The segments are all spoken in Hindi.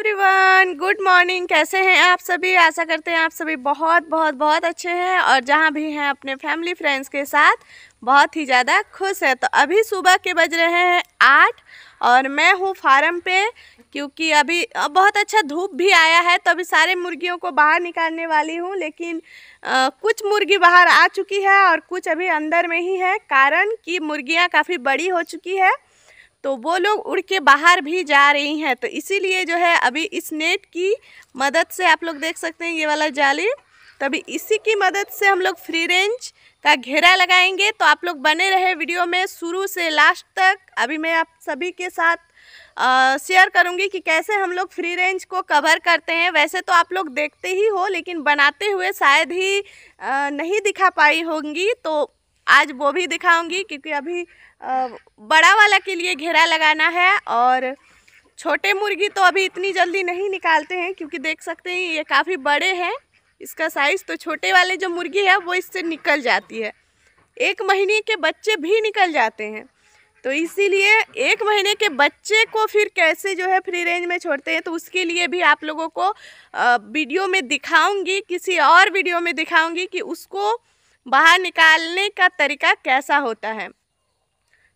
एवरीवन गुड मॉर्निंग कैसे हैं आप सभी आशा करते हैं आप सभी बहुत बहुत बहुत अच्छे हैं और जहां भी हैं अपने फैमिली फ्रेंड्स के साथ बहुत ही ज़्यादा खुश है तो अभी सुबह के बज रहे हैं आठ और मैं हूँ फार्म पे क्योंकि अभी बहुत अच्छा धूप भी आया है तो अभी सारे मुर्गियों को बाहर निकालने वाली हूँ लेकिन आ, कुछ मुर्गी बाहर आ चुकी है और कुछ अभी अंदर में ही है कारण कि मुर्गियाँ काफ़ी बड़ी हो चुकी है तो वो लोग उड़ के बाहर भी जा रही हैं तो इसीलिए जो है अभी इस नेट की मदद से आप लोग देख सकते हैं ये वाला जाली तो अभी इसी की मदद से हम लोग फ्री रेंज का घेरा लगाएंगे तो आप लोग बने रहे वीडियो में शुरू से लास्ट तक अभी मैं आप सभी के साथ शेयर करूंगी कि कैसे हम लोग फ्री रेंज को कवर करते हैं वैसे तो आप लोग देखते ही हो लेकिन बनाते हुए शायद ही आ, नहीं दिखा पाई होंगी तो आज वो भी दिखाऊंगी क्योंकि अभी बड़ा वाला के लिए घेरा लगाना है और छोटे मुर्गी तो अभी इतनी जल्दी नहीं निकालते हैं क्योंकि देख सकते हैं ये काफ़ी बड़े हैं इसका साइज़ तो छोटे वाले जो मुर्गी है वो इससे निकल जाती है एक महीने के बच्चे भी निकल जाते हैं तो इसीलिए एक महीने के बच्चे को फिर कैसे जो है फ्री रेंज में छोड़ते हैं तो उसके लिए भी आप लोगों को वीडियो में दिखाऊंगी किसी और वीडियो में दिखाऊंगी कि उसको बाहर निकालने का तरीका कैसा होता है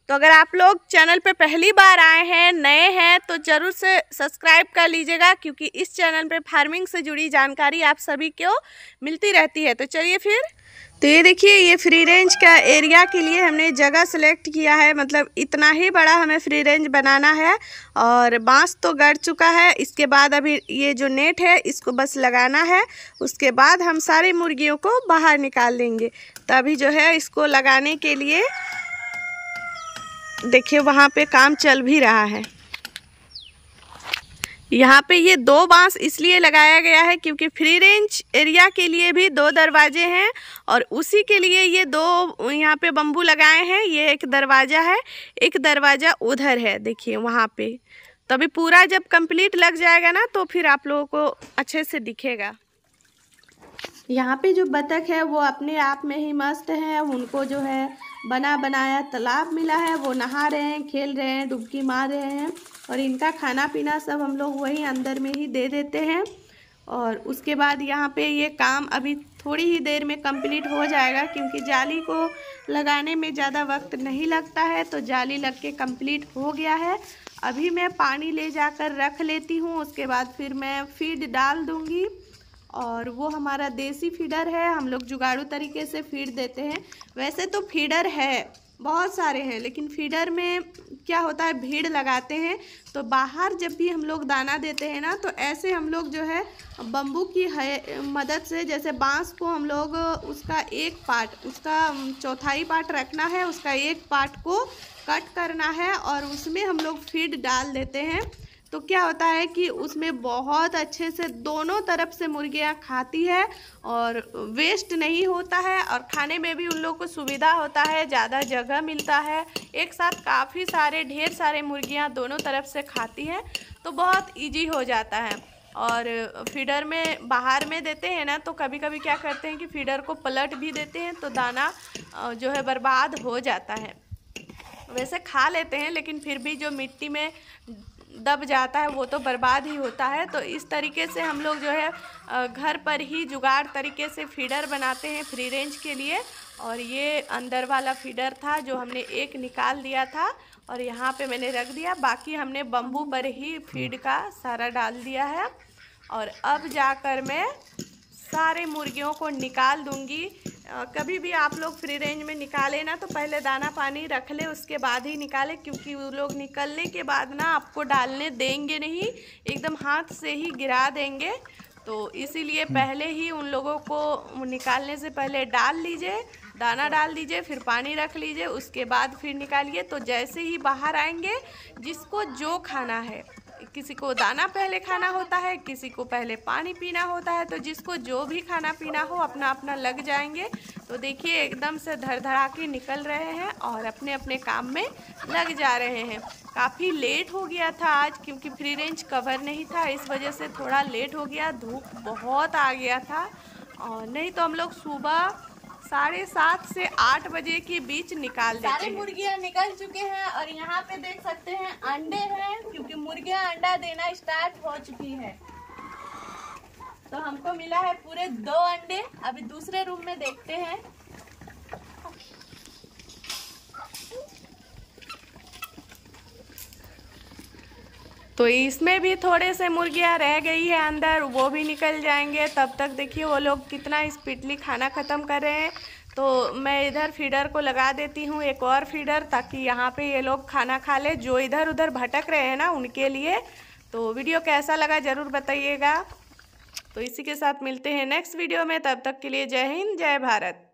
तो अगर आप लोग चैनल पे पहली बार आए हैं नए हैं तो ज़रूर से सब्सक्राइब कर लीजिएगा क्योंकि इस चैनल पे फार्मिंग से जुड़ी जानकारी आप सभी को मिलती रहती है तो चलिए फिर तो ये देखिए ये फ्री रेंज का एरिया के लिए हमने जगह सेलेक्ट किया है मतलब इतना ही बड़ा हमें फ्री रेंज बनाना है और बांस तो गड़ चुका है इसके बाद अभी ये जो नेट है इसको बस लगाना है उसके बाद हम सारे मुर्गियों को बाहर निकाल देंगे तो अभी जो है इसको लगाने के लिए देखिए वहाँ पे काम चल भी रहा है यहाँ पे ये दो बांस इसलिए लगाया गया है क्योंकि फ्री रेंज एरिया के लिए भी दो दरवाजे हैं और उसी के लिए ये दो यहाँ पे बम्बू लगाए हैं ये एक दरवाज़ा है एक दरवाज़ा उधर है देखिए वहाँ पे तो अभी पूरा जब कंप्लीट लग जाएगा ना तो फिर आप लोगों को अच्छे से दिखेगा यहाँ पे जो बतख है वो अपने आप में ही मस्त है उनको जो है बना बनाया तालाब मिला है वो नहा रहे हैं खेल रहे हैं डुबकी मार रहे हैं और इनका खाना पीना सब हम लोग वही अंदर में ही दे देते हैं और उसके बाद यहाँ पे ये काम अभी थोड़ी ही देर में कंप्लीट हो जाएगा क्योंकि जाली को लगाने में ज़्यादा वक्त नहीं लगता है तो जाली लग के कम्प्लीट हो गया है अभी मैं पानी ले जाकर रख लेती हूँ उसके बाद फिर मैं फीड डाल दूँगी और वो हमारा देसी फीडर है हम लोग जुगाड़ू तरीके से फीड देते हैं वैसे तो फीडर है बहुत सारे हैं लेकिन फीडर में क्या होता है भीड़ लगाते हैं तो बाहर जब भी हम लोग दाना देते हैं ना तो ऐसे हम लोग जो है बम्बू की है मदद से जैसे बांस को हम लोग उसका एक पार्ट उसका चौथाई पार्ट रखना है उसका एक पार्ट को कट करना है और उसमें हम लोग फीड डाल देते हैं तो क्या होता है कि उसमें बहुत अच्छे से दोनों तरफ से मुर्गियाँ खाती है और वेस्ट नहीं होता है और खाने में भी उन लोग को सुविधा होता है ज़्यादा जगह मिलता है एक साथ काफ़ी सारे ढेर सारे मुर्गियाँ दोनों तरफ से खाती हैं तो बहुत ईजी हो जाता है और फीडर में बाहर में देते हैं ना तो कभी कभी क्या करते हैं कि फीडर को पलट भी देते हैं तो दाना जो है बर्बाद हो जाता है वैसे खा लेते हैं लेकिन फिर भी जो मिट्टी में दब जाता है वो तो बर्बाद ही होता है तो इस तरीके से हम लोग जो है घर पर ही जुगाड़ तरीके से फीडर बनाते हैं फ्री रेंज के लिए और ये अंदर वाला फीडर था जो हमने एक निकाल दिया था और यहाँ पे मैंने रख दिया बाकी हमने बम्बू पर ही फीड हम्म। का सारा डाल दिया है और अब जाकर मैं सारे मुर्गियों को निकाल दूँगी कभी भी आप लोग फ्री रेंज में निकाले ना तो पहले दाना पानी रख ले उसके बाद ही निकाले क्योंकि वो लोग निकलने के बाद ना आपको डालने देंगे नहीं एकदम हाथ से ही गिरा देंगे तो इसीलिए हम्म। पहले ही उन लोगों को निकालने से पहले डाल लीजिए दाना डाल दीजिए फिर पानी रख लीजिए उसके बाद फिर निकालिए तो जैसे ही बाहर आएंगे जिसको जो खाना है किसी को दाना पहले खाना होता है किसी को पहले पानी पीना होता है तो जिसको जो भी खाना पीना हो अपना अपना लग जाएंगे तो देखिए एकदम से धर धड़ा के निकल रहे हैं और अपने अपने काम में लग जा रहे हैं काफ़ी लेट हो गया था आज क्योंकि फ्री रेंज कवर नहीं था इस वजह से थोड़ा लेट हो गया धूप बहुत आ गया था और नहीं तो हम लोग सुबह साढ़े सात से आठ बजे के बीच निकाल देते सारे मुर्गियाँ निकल चुके हैं और यहाँ पे देख सकते हैं अंडे हैं क्योंकि मुर्गियाँ अंडा देना स्टार्ट हो चुकी है तो हमको मिला है पूरे दो अंडे अभी दूसरे रूम में देखते हैं तो इसमें भी थोड़े से मुर्गियाँ रह गई है अंदर वो भी निकल जाएंगे तब तक देखिए वो लोग कितना स्पीडली खाना ख़त्म कर रहे हैं तो मैं इधर फीडर को लगा देती हूँ एक और फीडर ताकि यहाँ पे ये लोग खाना खा ले जो इधर उधर भटक रहे हैं ना उनके लिए तो वीडियो कैसा लगा ज़रूर बताइएगा तो इसी के साथ मिलते हैं नेक्स्ट वीडियो में तब तक के लिए जय हिंद जय भारत